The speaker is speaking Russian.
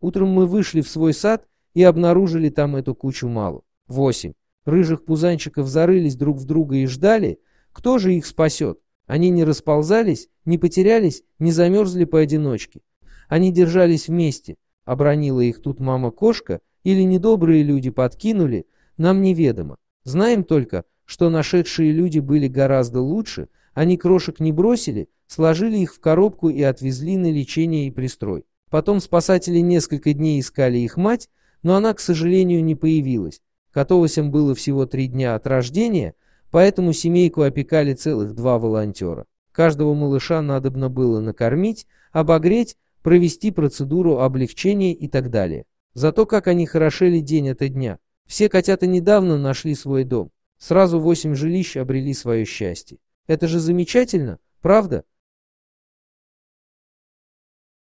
Утром мы вышли в свой сад и обнаружили там эту кучу мало 8. Рыжих пузанчиков зарылись друг в друга и ждали, кто же их спасет. Они не расползались, не потерялись, не замерзли поодиночке. Они держались вместе. Обронила их тут мама-кошка или недобрые люди подкинули, нам неведомо. Знаем только, что нашедшие люди были гораздо лучше, они крошек не бросили, сложили их в коробку и отвезли на лечение и пристрой. Потом спасатели несколько дней искали их мать, но она, к сожалению, не появилась. Котовосям было всего три дня от рождения, поэтому семейку опекали целых два волонтера. Каждого малыша надобно было накормить, обогреть, провести процедуру облегчения и так далее. Зато как они хорошели день ото дня. Все котята недавно нашли свой дом. Сразу восемь жилищ обрели свое счастье. Это же замечательно, правда?